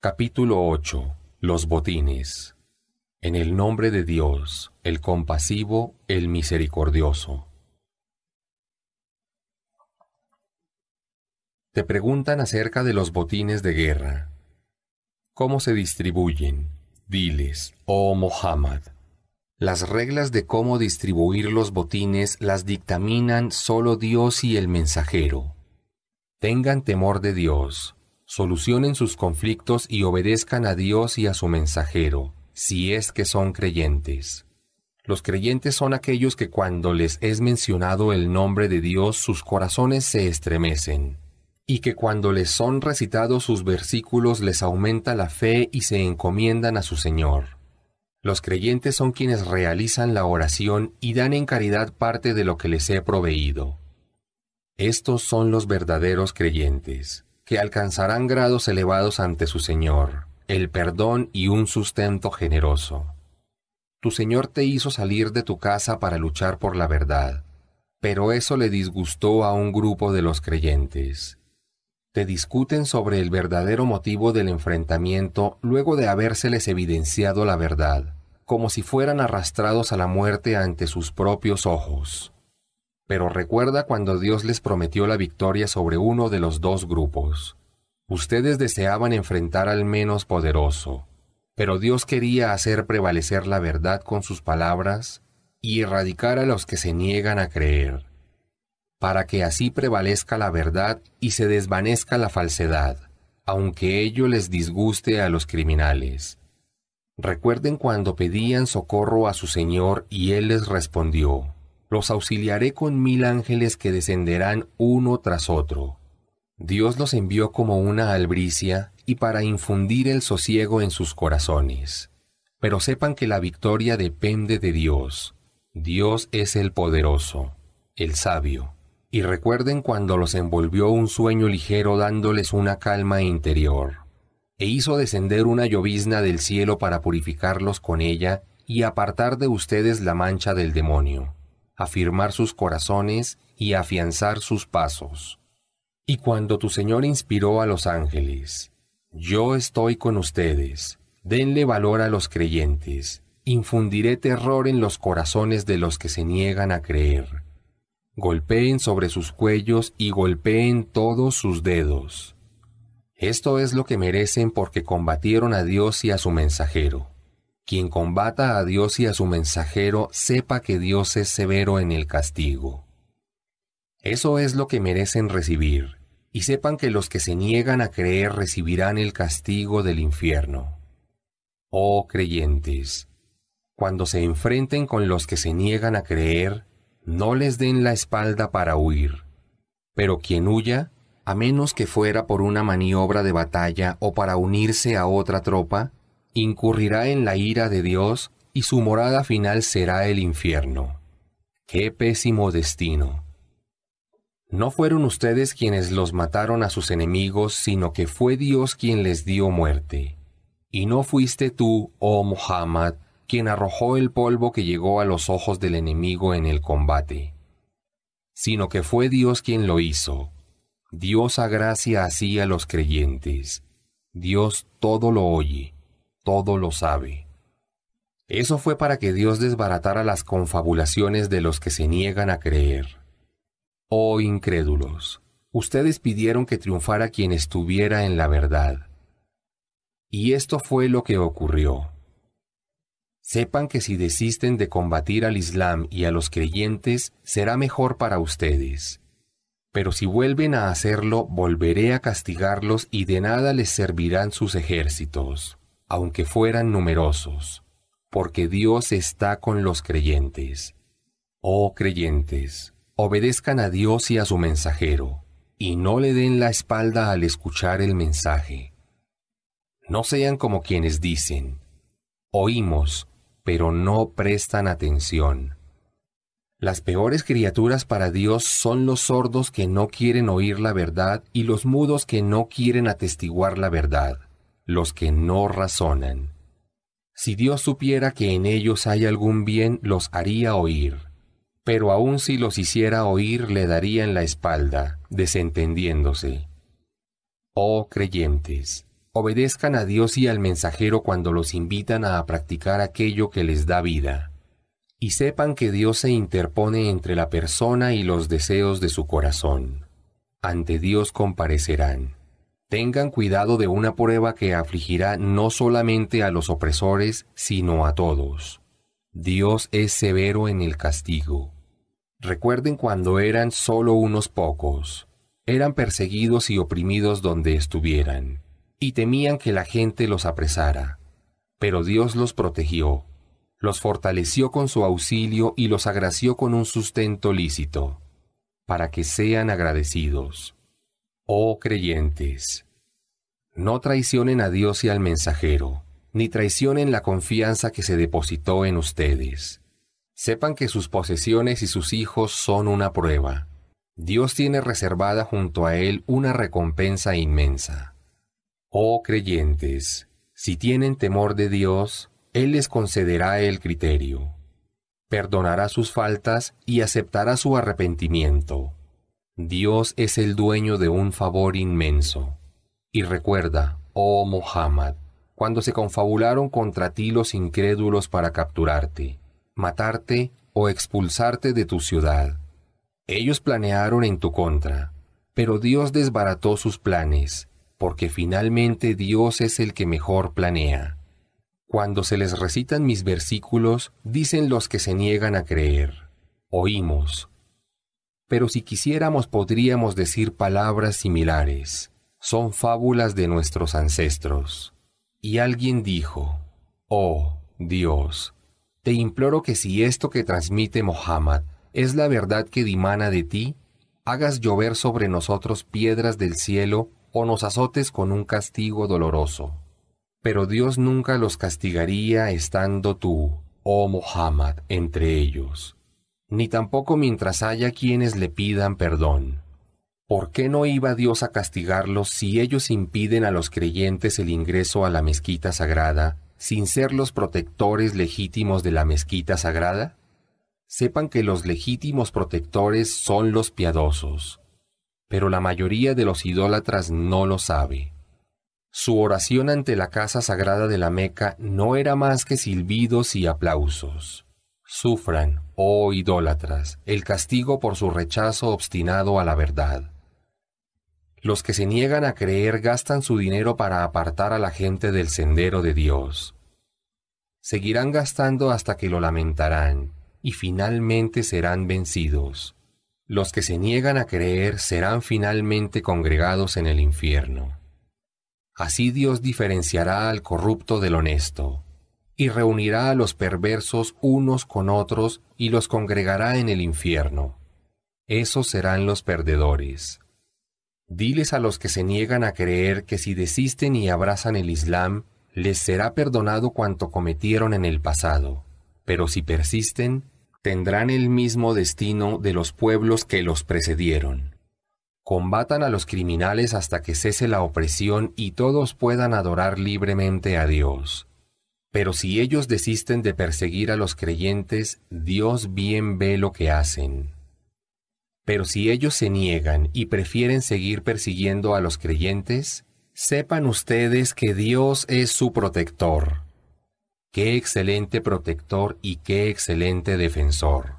Capítulo 8. Los botines. En el nombre de Dios, el compasivo, el misericordioso. Te preguntan acerca de los botines de guerra. ¿Cómo se distribuyen? Diles, oh Mohammed. Las reglas de cómo distribuir los botines las dictaminan solo Dios y el mensajero. Tengan temor de Dios, solucionen sus conflictos y obedezcan a Dios y a su mensajero, si es que son creyentes. Los creyentes son aquellos que cuando les es mencionado el nombre de Dios sus corazones se estremecen, y que cuando les son recitados sus versículos les aumenta la fe y se encomiendan a su Señor. Los creyentes son quienes realizan la oración y dan en caridad parte de lo que les he proveído. Estos son los verdaderos creyentes que alcanzarán grados elevados ante su Señor, el perdón y un sustento generoso. Tu Señor te hizo salir de tu casa para luchar por la verdad, pero eso le disgustó a un grupo de los creyentes. Te discuten sobre el verdadero motivo del enfrentamiento luego de habérseles evidenciado la verdad, como si fueran arrastrados a la muerte ante sus propios ojos. Pero recuerda cuando Dios les prometió la victoria sobre uno de los dos grupos. Ustedes deseaban enfrentar al menos poderoso, pero Dios quería hacer prevalecer la verdad con sus palabras y erradicar a los que se niegan a creer, para que así prevalezca la verdad y se desvanezca la falsedad, aunque ello les disguste a los criminales. Recuerden cuando pedían socorro a su Señor y Él les respondió los auxiliaré con mil ángeles que descenderán uno tras otro. Dios los envió como una albricia y para infundir el sosiego en sus corazones. Pero sepan que la victoria depende de Dios. Dios es el poderoso, el sabio. Y recuerden cuando los envolvió un sueño ligero dándoles una calma interior. E hizo descender una llovizna del cielo para purificarlos con ella y apartar de ustedes la mancha del demonio afirmar sus corazones y afianzar sus pasos. Y cuando tu Señor inspiró a los ángeles, yo estoy con ustedes, denle valor a los creyentes, infundiré terror en los corazones de los que se niegan a creer. Golpeen sobre sus cuellos y golpeen todos sus dedos. Esto es lo que merecen porque combatieron a Dios y a su mensajero. Quien combata a Dios y a su mensajero sepa que Dios es severo en el castigo. Eso es lo que merecen recibir, y sepan que los que se niegan a creer recibirán el castigo del infierno. Oh creyentes, cuando se enfrenten con los que se niegan a creer, no les den la espalda para huir. Pero quien huya, a menos que fuera por una maniobra de batalla o para unirse a otra tropa, incurrirá en la ira de Dios y su morada final será el infierno. ¡Qué pésimo destino! No fueron ustedes quienes los mataron a sus enemigos, sino que fue Dios quien les dio muerte. Y no fuiste tú, oh Muhammad, quien arrojó el polvo que llegó a los ojos del enemigo en el combate, sino que fue Dios quien lo hizo. Dios agracia así a los creyentes. Dios todo lo oye todo lo sabe. Eso fue para que Dios desbaratara las confabulaciones de los que se niegan a creer. Oh incrédulos, ustedes pidieron que triunfara quien estuviera en la verdad. Y esto fue lo que ocurrió. Sepan que si desisten de combatir al Islam y a los creyentes, será mejor para ustedes. Pero si vuelven a hacerlo, volveré a castigarlos y de nada les servirán sus ejércitos aunque fueran numerosos, porque Dios está con los creyentes. Oh creyentes, obedezcan a Dios y a su mensajero, y no le den la espalda al escuchar el mensaje. No sean como quienes dicen, oímos, pero no prestan atención. Las peores criaturas para Dios son los sordos que no quieren oír la verdad y los mudos que no quieren atestiguar la verdad los que no razonan. Si Dios supiera que en ellos hay algún bien, los haría oír. Pero aun si los hiciera oír, le darían la espalda, desentendiéndose. Oh creyentes, obedezcan a Dios y al mensajero cuando los invitan a practicar aquello que les da vida. Y sepan que Dios se interpone entre la persona y los deseos de su corazón. Ante Dios comparecerán. Tengan cuidado de una prueba que afligirá no solamente a los opresores, sino a todos. Dios es severo en el castigo. Recuerden cuando eran solo unos pocos. Eran perseguidos y oprimidos donde estuvieran, y temían que la gente los apresara. Pero Dios los protegió, los fortaleció con su auxilio y los agració con un sustento lícito, para que sean agradecidos. Oh creyentes, no traicionen a Dios y al mensajero, ni traicionen la confianza que se depositó en ustedes. Sepan que sus posesiones y sus hijos son una prueba. Dios tiene reservada junto a Él una recompensa inmensa. Oh creyentes, si tienen temor de Dios, Él les concederá el criterio. Perdonará sus faltas y aceptará su arrepentimiento Dios es el dueño de un favor inmenso. Y recuerda, oh Muhammad, cuando se confabularon contra ti los incrédulos para capturarte, matarte o expulsarte de tu ciudad. Ellos planearon en tu contra, pero Dios desbarató sus planes, porque finalmente Dios es el que mejor planea. Cuando se les recitan mis versículos, dicen los que se niegan a creer. Oímos, pero si quisiéramos podríamos decir palabras similares. Son fábulas de nuestros ancestros. Y alguien dijo, Oh, Dios, te imploro que si esto que transmite Mohammed es la verdad que dimana de ti, hagas llover sobre nosotros piedras del cielo o nos azotes con un castigo doloroso. Pero Dios nunca los castigaría estando tú, oh Mohammed, entre ellos ni tampoco mientras haya quienes le pidan perdón. ¿Por qué no iba Dios a castigarlos si ellos impiden a los creyentes el ingreso a la mezquita sagrada, sin ser los protectores legítimos de la mezquita sagrada? Sepan que los legítimos protectores son los piadosos, pero la mayoría de los idólatras no lo sabe. Su oración ante la casa sagrada de la Meca no era más que silbidos y aplausos. Sufran, oh idólatras, el castigo por su rechazo obstinado a la verdad. Los que se niegan a creer gastan su dinero para apartar a la gente del sendero de Dios. Seguirán gastando hasta que lo lamentarán, y finalmente serán vencidos. Los que se niegan a creer serán finalmente congregados en el infierno. Así Dios diferenciará al corrupto del honesto y reunirá a los perversos unos con otros y los congregará en el infierno. Esos serán los perdedores. Diles a los que se niegan a creer que si desisten y abrazan el Islam, les será perdonado cuanto cometieron en el pasado, pero si persisten, tendrán el mismo destino de los pueblos que los precedieron. Combatan a los criminales hasta que cese la opresión y todos puedan adorar libremente a Dios. Pero si ellos desisten de perseguir a los creyentes, Dios bien ve lo que hacen. Pero si ellos se niegan y prefieren seguir persiguiendo a los creyentes, sepan ustedes que Dios es su protector. Qué excelente protector y qué excelente defensor.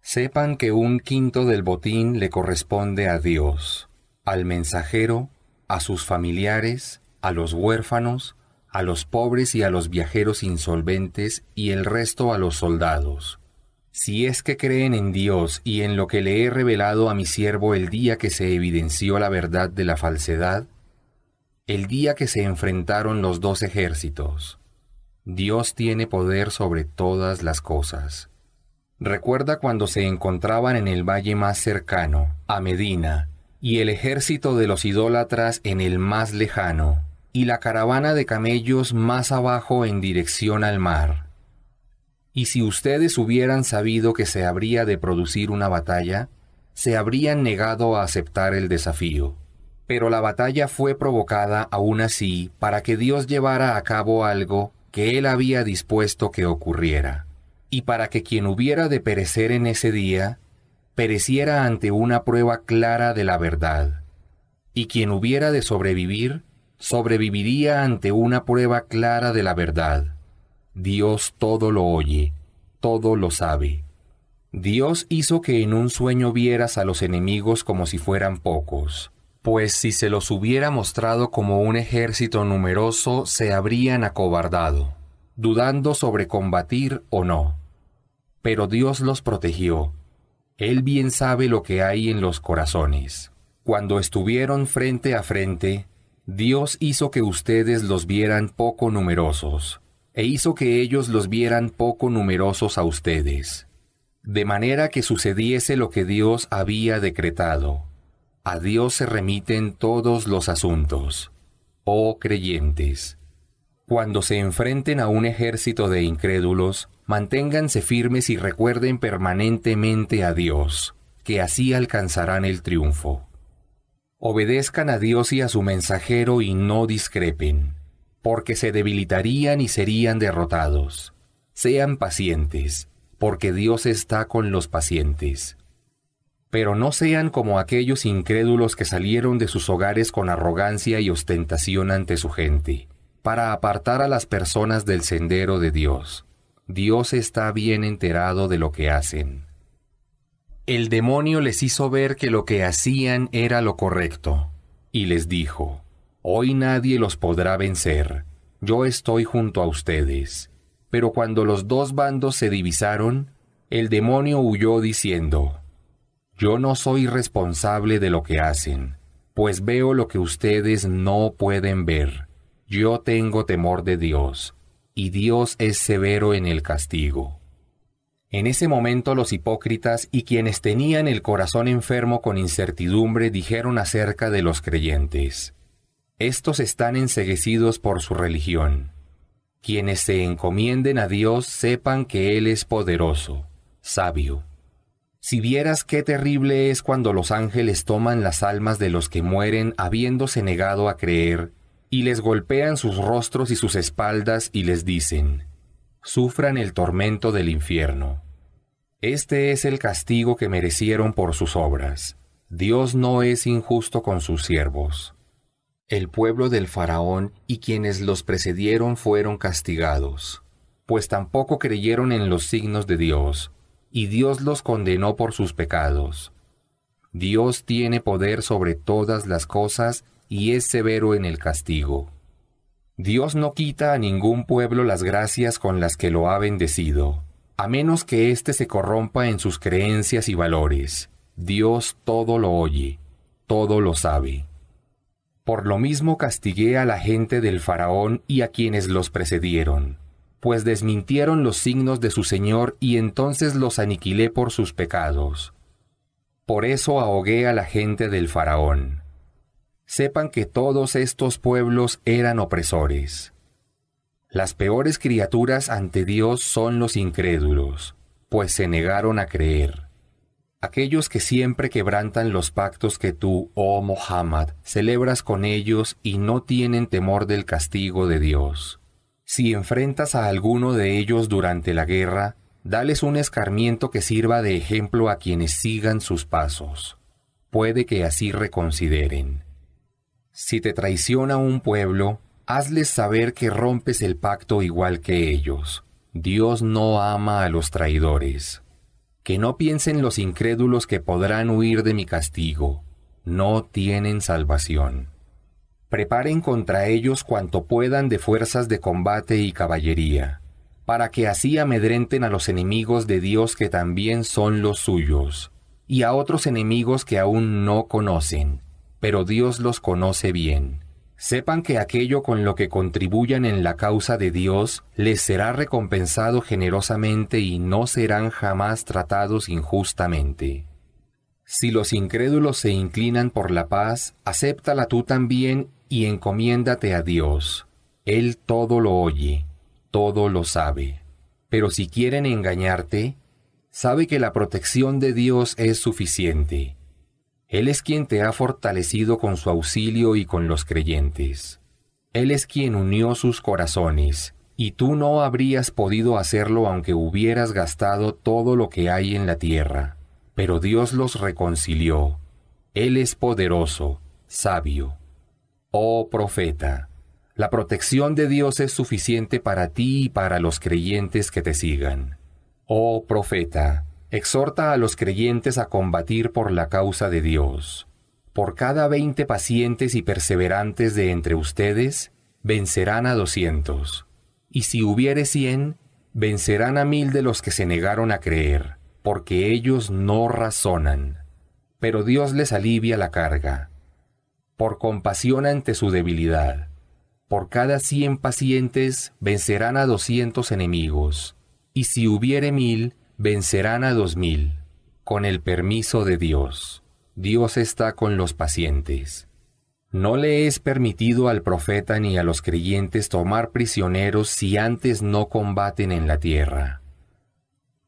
Sepan que un quinto del botín le corresponde a Dios, al mensajero, a sus familiares, a los huérfanos, a los pobres y a los viajeros insolventes y el resto a los soldados. Si es que creen en Dios y en lo que le he revelado a mi siervo el día que se evidenció la verdad de la falsedad, el día que se enfrentaron los dos ejércitos. Dios tiene poder sobre todas las cosas. Recuerda cuando se encontraban en el valle más cercano, a Medina, y el ejército de los idólatras en el más lejano, y la caravana de camellos más abajo en dirección al mar. Y si ustedes hubieran sabido que se habría de producir una batalla, se habrían negado a aceptar el desafío. Pero la batalla fue provocada aún así para que Dios llevara a cabo algo que él había dispuesto que ocurriera, y para que quien hubiera de perecer en ese día, pereciera ante una prueba clara de la verdad, y quien hubiera de sobrevivir, sobreviviría ante una prueba clara de la verdad. Dios todo lo oye, todo lo sabe. Dios hizo que en un sueño vieras a los enemigos como si fueran pocos, pues si se los hubiera mostrado como un ejército numeroso, se habrían acobardado, dudando sobre combatir o no. Pero Dios los protegió. Él bien sabe lo que hay en los corazones. Cuando estuvieron frente a frente, Dios hizo que ustedes los vieran poco numerosos, e hizo que ellos los vieran poco numerosos a ustedes, de manera que sucediese lo que Dios había decretado. A Dios se remiten todos los asuntos. Oh creyentes, cuando se enfrenten a un ejército de incrédulos, manténganse firmes y recuerden permanentemente a Dios, que así alcanzarán el triunfo obedezcan a Dios y a su mensajero y no discrepen, porque se debilitarían y serían derrotados. Sean pacientes, porque Dios está con los pacientes. Pero no sean como aquellos incrédulos que salieron de sus hogares con arrogancia y ostentación ante su gente, para apartar a las personas del sendero de Dios. Dios está bien enterado de lo que hacen. El demonio les hizo ver que lo que hacían era lo correcto, y les dijo, Hoy nadie los podrá vencer, yo estoy junto a ustedes. Pero cuando los dos bandos se divisaron, el demonio huyó diciendo, Yo no soy responsable de lo que hacen, pues veo lo que ustedes no pueden ver. Yo tengo temor de Dios, y Dios es severo en el castigo. En ese momento los hipócritas y quienes tenían el corazón enfermo con incertidumbre dijeron acerca de los creyentes, Estos están enseguecidos por su religión. Quienes se encomienden a Dios sepan que Él es poderoso, sabio. Si vieras qué terrible es cuando los ángeles toman las almas de los que mueren habiéndose negado a creer, y les golpean sus rostros y sus espaldas y les dicen, Sufran el tormento del infierno. Este es el castigo que merecieron por sus obras. Dios no es injusto con sus siervos. El pueblo del faraón y quienes los precedieron fueron castigados, pues tampoco creyeron en los signos de Dios, y Dios los condenó por sus pecados. Dios tiene poder sobre todas las cosas y es severo en el castigo. Dios no quita a ningún pueblo las gracias con las que lo ha bendecido a menos que éste se corrompa en sus creencias y valores. Dios todo lo oye, todo lo sabe. Por lo mismo castigué a la gente del faraón y a quienes los precedieron, pues desmintieron los signos de su Señor y entonces los aniquilé por sus pecados. Por eso ahogué a la gente del faraón. Sepan que todos estos pueblos eran opresores. Las peores criaturas ante Dios son los incrédulos, pues se negaron a creer. Aquellos que siempre quebrantan los pactos que tú, oh Muhammad, celebras con ellos y no tienen temor del castigo de Dios. Si enfrentas a alguno de ellos durante la guerra, dales un escarmiento que sirva de ejemplo a quienes sigan sus pasos. Puede que así reconsideren. Si te traiciona un pueblo, hazles saber que rompes el pacto igual que ellos. Dios no ama a los traidores. Que no piensen los incrédulos que podrán huir de mi castigo. No tienen salvación. Preparen contra ellos cuanto puedan de fuerzas de combate y caballería, para que así amedrenten a los enemigos de Dios que también son los suyos, y a otros enemigos que aún no conocen, pero Dios los conoce bien Sepan que aquello con lo que contribuyan en la causa de Dios les será recompensado generosamente y no serán jamás tratados injustamente. Si los incrédulos se inclinan por la paz, acéptala tú también y encomiéndate a Dios. Él todo lo oye, todo lo sabe. Pero si quieren engañarte, sabe que la protección de Dios es suficiente él es quien te ha fortalecido con su auxilio y con los creyentes. Él es quien unió sus corazones, y tú no habrías podido hacerlo aunque hubieras gastado todo lo que hay en la tierra. Pero Dios los reconcilió. Él es poderoso, sabio. Oh profeta, la protección de Dios es suficiente para ti y para los creyentes que te sigan. Oh profeta, exhorta a los creyentes a combatir por la causa de Dios. Por cada veinte pacientes y perseverantes de entre ustedes, vencerán a doscientos. Y si hubiere cien, vencerán a mil de los que se negaron a creer, porque ellos no razonan. Pero Dios les alivia la carga. Por compasión ante su debilidad, por cada cien pacientes vencerán a doscientos enemigos, y si hubiere mil, vencerán a dos mil, con el permiso de Dios. Dios está con los pacientes. No le es permitido al profeta ni a los creyentes tomar prisioneros si antes no combaten en la tierra.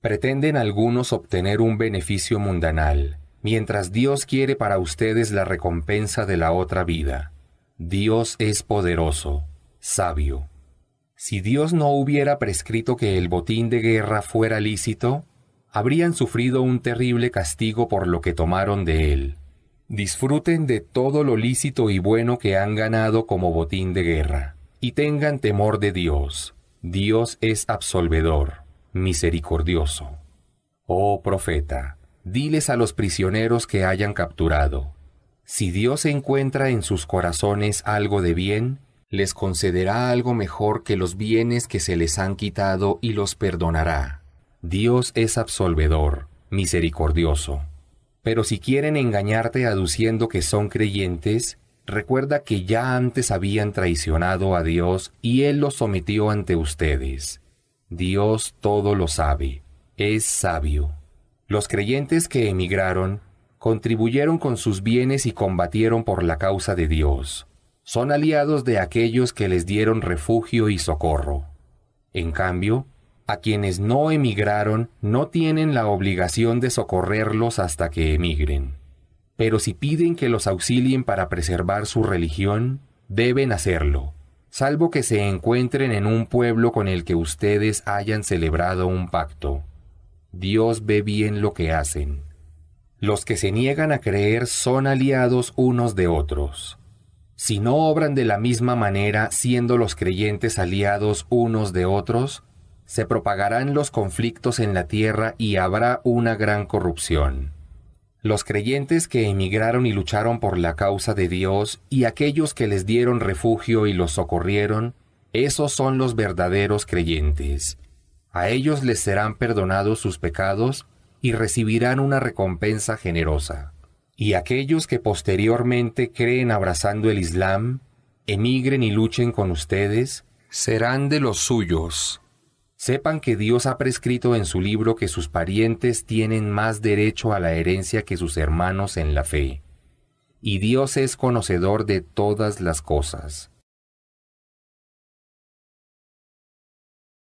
Pretenden algunos obtener un beneficio mundanal, mientras Dios quiere para ustedes la recompensa de la otra vida. Dios es poderoso, sabio. Si Dios no hubiera prescrito que el botín de guerra fuera lícito, habrían sufrido un terrible castigo por lo que tomaron de él. Disfruten de todo lo lícito y bueno que han ganado como botín de guerra, y tengan temor de Dios. Dios es absolvedor, misericordioso. Oh profeta, diles a los prisioneros que hayan capturado, si Dios encuentra en sus corazones algo de bien, les concederá algo mejor que los bienes que se les han quitado y los perdonará. Dios es absolvedor, misericordioso. Pero si quieren engañarte aduciendo que son creyentes, recuerda que ya antes habían traicionado a Dios y Él los sometió ante ustedes. Dios todo lo sabe, es sabio. Los creyentes que emigraron contribuyeron con sus bienes y combatieron por la causa de Dios son aliados de aquellos que les dieron refugio y socorro. En cambio, a quienes no emigraron no tienen la obligación de socorrerlos hasta que emigren. Pero si piden que los auxilien para preservar su religión, deben hacerlo, salvo que se encuentren en un pueblo con el que ustedes hayan celebrado un pacto. Dios ve bien lo que hacen. Los que se niegan a creer son aliados unos de otros si no obran de la misma manera siendo los creyentes aliados unos de otros, se propagarán los conflictos en la tierra y habrá una gran corrupción. Los creyentes que emigraron y lucharon por la causa de Dios y aquellos que les dieron refugio y los socorrieron, esos son los verdaderos creyentes. A ellos les serán perdonados sus pecados y recibirán una recompensa generosa y aquellos que posteriormente creen abrazando el Islam, emigren y luchen con ustedes, serán de los suyos. Sepan que Dios ha prescrito en su libro que sus parientes tienen más derecho a la herencia que sus hermanos en la fe. Y Dios es conocedor de todas las cosas.